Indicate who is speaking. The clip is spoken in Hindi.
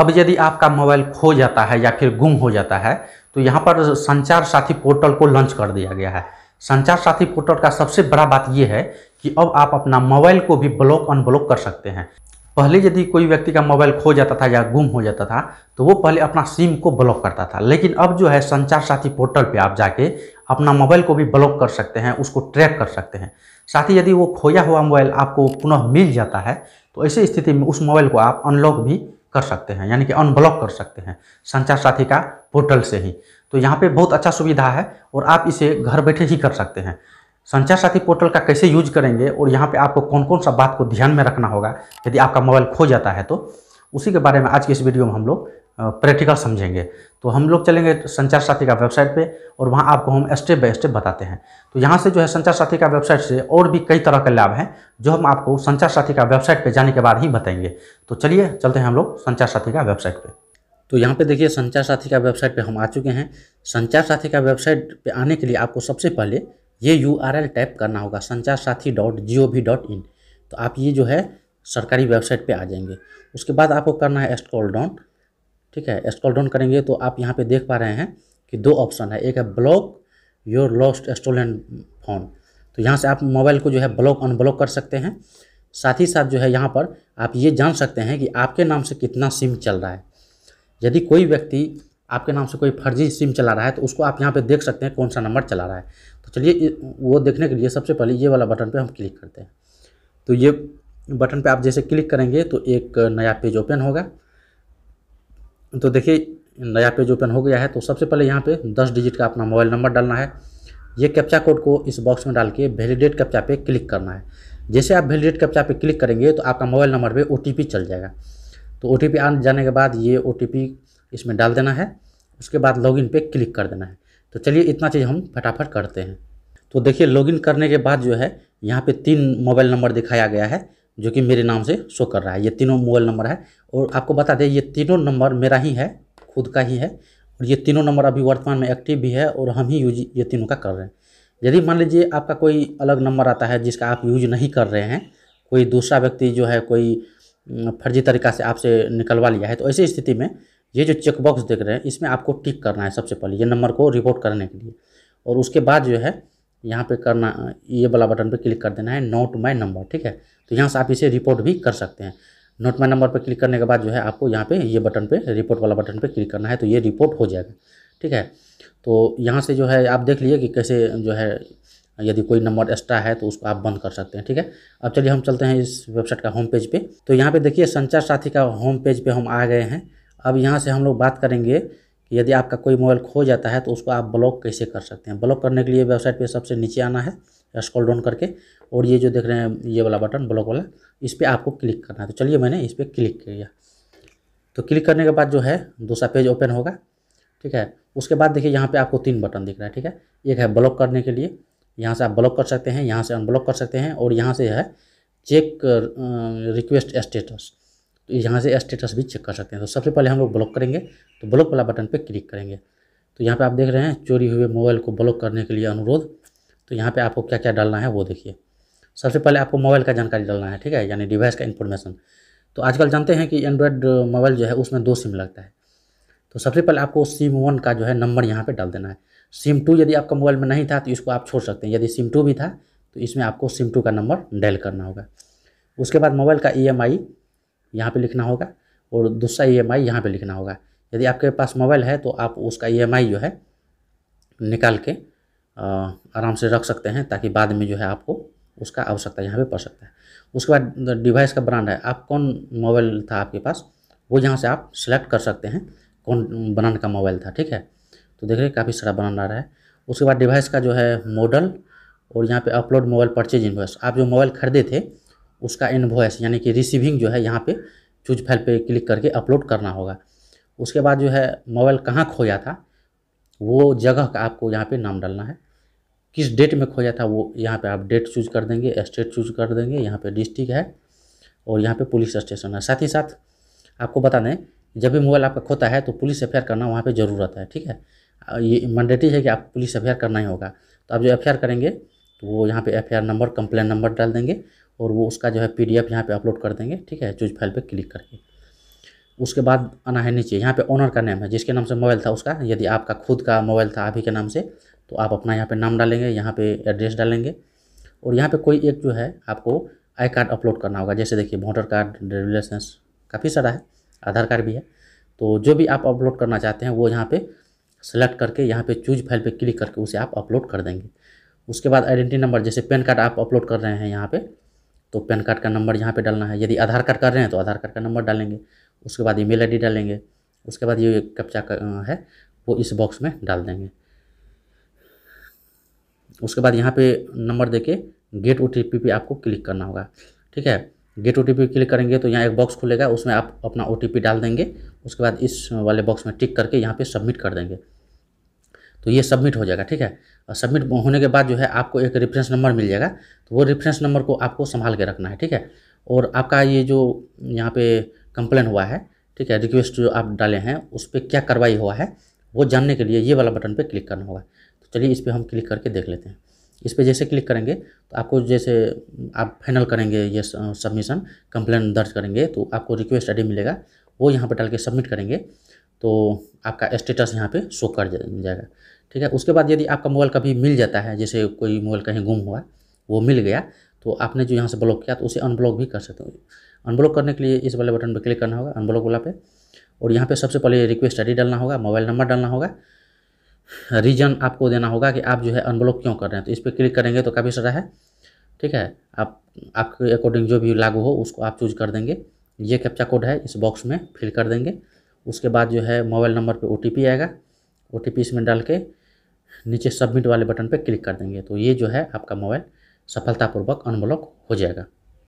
Speaker 1: अब यदि आपका मोबाइल खो जाता है या फिर गुम हो जाता है तो यहाँ पर संचार साथी पोर्टल को लॉन्च कर दिया गया है संचार साथी पोर्टल का सबसे बड़ा बात यह है कि अब आप अपना मोबाइल को भी ब्लॉक अनब्लॉक कर सकते हैं पहले यदि कोई व्यक्ति का मोबाइल खो जाता था या गुम हो जाता था तो वो पहले अपना सिम को ब्लॉक करता था लेकिन अब जो है संचार साथी पोर्टल पे आप जाके अपना मोबाइल को भी ब्लॉक कर सकते हैं उसको ट्रैक कर सकते हैं साथ ही यदि वो खोया हुआ मोबाइल आपको पुनः मिल जाता है तो ऐसी स्थिति में उस मोबाइल को आप अनलॉक भी कर सकते हैं यानी कि अनब्लॉक कर सकते हैं संचार साथी का पोर्टल से ही तो यहाँ पे बहुत अच्छा सुविधा है और आप इसे घर बैठे ही कर सकते हैं संचार साथी पोर्टल का कैसे यूज करेंगे और यहाँ पे आपको कौन कौन सा बात को ध्यान में रखना होगा यदि आपका मोबाइल खो जाता है तो उसी के बारे में आज के इस वीडियो में हम लोग प्रैक्टिकल समझेंगे तो हम लोग चलेंगे संचार साथी का वेबसाइट पे और वहाँ आपको हम स्टेप बाय स्टेप बताते हैं तो यहाँ से जो है संचार साथी का वेबसाइट से और भी कई तरह के लाभ हैं जो हम आपको संचार साथी का वेबसाइट पे जाने के बाद ही बताएंगे तो चलिए चलते हैं हम लोग संचार साथी का वेबसाइट पे तो यहाँ पे देखिए संचार साथी का वेबसाइट पर हम आ चुके हैं संचार साथी का वेबसाइट पर आने के लिए आपको सबसे पहले ये यू टाइप करना होगा Sanchar Saathi dot G O V dot in तो आप ये जो है सरकारी वेबसाइट पर आ जाएंगे उसके बाद आपको करना है स्क्रॉल डाउन ठीक है स्क्रॉल डाउन करेंगे तो आप यहाँ पे देख पा रहे हैं कि दो ऑप्शन है एक है block your lost stolen phone तो यहाँ से आप मोबाइल को जो है ब्लॉक अनब्लॉक कर सकते हैं साथ ही साथ जो है यहाँ पर आप ये जान सकते हैं कि आपके नाम से कितना सिम चल रहा है यदि कोई व्यक्ति आपके नाम से कोई फर्जी सिम चला रहा है तो उसको आप यहाँ पे देख सकते हैं कौन सा नंबर चला रहा है तो चलिए वो देखने के लिए सबसे पहले ये वाला बटन पे हम क्लिक करते हैं तो ये बटन पे आप जैसे क्लिक करेंगे तो एक नया पेज ओपन होगा तो देखिए नया पेज ओपन हो गया है तो सबसे पहले यहाँ पे 10 डिजिट का अपना मोबाइल नंबर डालना है ये कैप्चा कोड को इस बॉक्स में डाल के वैलिडेट कैप्चा पे क्लिक करना है जैसे आप वैलिडेट कैप्चा पे क्लिक करेंगे तो आपका मोबाइल नंबर पे ओ चल जाएगा तो ओ टी जाने के बाद ये ओ इसमें डाल देना है उसके बाद लॉग इन क्लिक कर देना है तो चलिए इतना चीज़ हम फटाफट करते हैं तो देखिए लॉगिन करने के बाद जो है यहाँ पे तीन मोबाइल नंबर दिखाया गया है जो कि मेरे नाम से शो कर रहा है ये तीनों मोबाइल नंबर है और आपको बता दें ये तीनों नंबर मेरा ही है खुद का ही है और ये तीनों नंबर अभी वर्तमान में एक्टिव भी है और हम ही यूज ये तीनों का कर रहे हैं यदि मान लीजिए आपका कोई अलग नंबर आता है जिसका आप यूज नहीं कर रहे हैं कोई दूसरा व्यक्ति जो है कोई फर्जी तरीका से आपसे निकलवा लिया है तो ऐसी स्थिति में ये जो चेकबॉक्स देख रहे हैं इसमें आपको टिक करना है सबसे पहले ये नंबर को रिपोर्ट करने के लिए और उसके बाद जो है यहाँ पे करना ये वाला बटन पे क्लिक कर देना है नोट माई नंबर ठीक है तो यहाँ से आप इसे रिपोर्ट भी कर सकते हैं नोट माई नंबर पर क्लिक करने के बाद जो है आपको यहाँ पे ये बटन पे रिपोर्ट वाला बटन पे क्लिक करना है तो ये रिपोर्ट हो जाएगा ठीक है तो यहाँ से जो है आप देख लीजिए कि कैसे जो है यदि कोई नंबर एक्स्ट्रा है तो उसको आप बंद कर सकते हैं ठीक है अब चलिए हम चलते हैं इस वेबसाइट का होम पेज पे तो यहाँ पर देखिए संचार साथी का होम पेज पर हम आ गए हैं अब यहाँ से हम लोग बात करेंगे कि यदि आपका कोई मोबाइल खो जाता है तो उसको आप ब्लॉक कैसे कर सकते हैं ब्लॉक करने के लिए वेबसाइट पर सबसे नीचे आना है स्क्रॉल डाउन करके और ये जो देख रहे हैं ये वाला बटन ब्लॉक वाला इस पर आपको क्लिक करना है तो चलिए मैंने इस पर क्लिक किया तो क्लिक करने के बाद जो है दूसरा पेज ओपन होगा ठीक है उसके बाद देखिए यहाँ पे आपको तीन बटन दिख रहा है ठीक है एक है ब्लॉक करने के लिए यहाँ से आप ब्लॉक कर सकते हैं यहाँ से अनब्लॉक कर सकते हैं और यहाँ से है चेक रिक्वेस्ट स्टेटस तो यहाँ से स्टेटस भी चेक कर सकते हैं तो सबसे पहले हम लोग ब्लॉक करेंगे तो ब्लॉक वाला बटन पर क्लिक करेंगे तो यहाँ पर आप देख रहे हैं चोरी हुए मोबाइल को ब्लॉक करने के लिए अनुरोध तो यहाँ पर आपको क्या क्या डालना है वो देखिए सबसे पहले आपको मोबाइल का जानकारी डालना है ठीक है यानी डिवाइस का इन्फॉर्मेशन तो आजकल जानते हैं कि एंड्रॉयड मोबाइल जो है उसमें दो सिम लगता है तो सबसे पहले आपको सिम वन का जो है नंबर यहाँ पर डाल देना है सिम टू यदि आपका मोबाइल में नहीं था तो इसको आप छोड़ सकते हैं यदि सिम टू भी था तो इसमें आपको सिम टू का नंबर डायल करना होगा उसके बाद मोबाइल का ई एम आई यहाँ पर लिखना होगा और दूसरा ई एम आई यहाँ पर लिखना होगा यदि आपके पास मोबाइल है तो आप उसका ई एम आई जो है निकाल के आराम से रख सकते हैं ताकि बाद में जो है आपको उसका आवश्यकता यहाँ पे पड़ सकता है उसके बाद डिवाइस का ब्रांड है आप कौन मोबाइल था आपके पास वो यहाँ से आप सिलेक्ट कर सकते हैं कौन ब्रांड का मोबाइल था ठीक है तो देख रहे काफ़ी सारा ब्रांड आ रहा है उसके बाद डिवाइस का जो है मॉडल और यहाँ पे अपलोड मोबाइल परचेज इन्वॉइस आप जो मोबाइल खरीदे थे उसका इन्वॉइस यानी कि रिसीविंग जो है यहाँ पे चूज फाइल पे क्लिक करके अपलोड करना होगा उसके बाद जो है मोबाइल कहाँ खोया था वो जगह का आपको यहाँ पे नाम डालना है किस डेट में खोजा था वो यहाँ पे आप डेट चूज कर देंगे स्टेट चूज कर देंगे यहाँ पे डिस्ट्रिक्ट है और यहाँ पे पुलिस स्टेशन है साथ ही साथ आपको बता दें जब भी मोबाइल आपका खोता है तो पुलिस एफ करना वहाँ पर ज़रूरत है ठीक है ये मैंडेटरी है कि आप पुलिस एफ करना ही होगा तो आप जो एफ करेंगे तो वो यहाँ पर एफ नंबर कंप्लेन नंबर डाल देंगे और वो उसका जो है पी डी यहाँ पर अपलोड कर देंगे ठीक है चूज फाइल पे क्लिक करके उसके बाद आना है नीचे यहाँ पे ओनर का नेम है जिसके नाम से मोबाइल था उसका यदि आपका खुद का मोबाइल था अभी के नाम से तो आप अपना यहाँ पे नाम डालेंगे यहाँ पे एड्रेस डालेंगे और यहाँ पे कोई एक जो है आपको आई कार्ड अपलोड करना होगा जैसे देखिए वोटर कार्ड लाइसेंस काफ़ी सारा है आधार कार्ड भी है तो जो भी आप अपलोड करना चाहते हैं वो यहाँ पर सेलेक्ट करके यहाँ पर चूज फाइल पर क्लिक करके उसे आप अपलोड कर देंगे उसके बाद आइडेंटिटी नंबर जैसे पैन कार्ड आप अपलोड कर रहे हैं यहाँ पर तो पैन कार्ड का नंबर यहाँ पर डालना है यदि आधार कार्ड कर रहे हैं तो आधार कार्ड का नंबर डालेंगे उसके बाद ईमेल आईडी डालेंगे उसके बाद ये कप्चा है वो इस बॉक्स में डाल देंगे उसके बाद यहाँ पे नंबर देके गेट ओ पे आपको क्लिक करना होगा ठीक है गेट ओ क्लिक करेंगे तो यहाँ एक बॉक्स खुलेगा उसमें आप अपना ओ डाल देंगे उसके बाद इस वाले बॉक्स में टिक करके यहाँ पे सबमिट कर देंगे तो ये सबमिट हो जाएगा ठीक है और सबमिट होने के बाद जो है आपको एक रेफरेंस नंबर मिल जाएगा तो वो रेफरेंस नंबर को आपको संभाल के रखना है ठीक है और आपका ये जो यहाँ पे कंप्लेन हुआ है ठीक है रिक्वेस्ट जो आप डाले हैं उस पर क्या कार्रवाई हुआ है वो जानने के लिए ये वाला बटन पर क्लिक करना होगा तो चलिए इस पर हम क्लिक करके देख लेते हैं इस पर जैसे क्लिक करेंगे तो आपको जैसे आप फाइनल करेंगे ये सबमिशन कंप्लेन दर्ज करेंगे तो आपको रिक्वेस्ट आई मिलेगा वो यहाँ पर डाल के सबमिट करेंगे तो आपका स्टेटस यहाँ पे शो कर जाएगा ठीक है उसके बाद यदि आपका मोबाइल कभी मिल जाता है जैसे कोई मोबाइल कहीं गुम हुआ वो मिल गया तो आपने जो यहाँ से ब्लॉक किया तो उसे अनब्लॉक भी कर सकते हो अनब्लॉक करने के लिए इस वाले बटन पर क्लिक करना होगा अनब्लॉक वाला पे और यहाँ पे सबसे पहले रिक्वेस्ट डी डालना होगा मोबाइल नंबर डालना होगा रीजन आपको देना होगा कि आप जो है अनब्लॉक क्यों कर रहे हैं तो इस पर क्लिक करेंगे तो काफ़ी सारा है ठीक है आप आपके अकॉर्डिंग जो भी लागू हो उसको आप चूज कर देंगे ये कैप्चा कोड है इस बॉक्स में फिल कर देंगे उसके बाद जो है मोबाइल नंबर पर ओ आएगा ओ इसमें डाल के नीचे सबमिट वाले बटन पर क्लिक कर देंगे तो ये जो है आपका मोबाइल सफलतापूर्वक अनब्लॉक हो जाएगा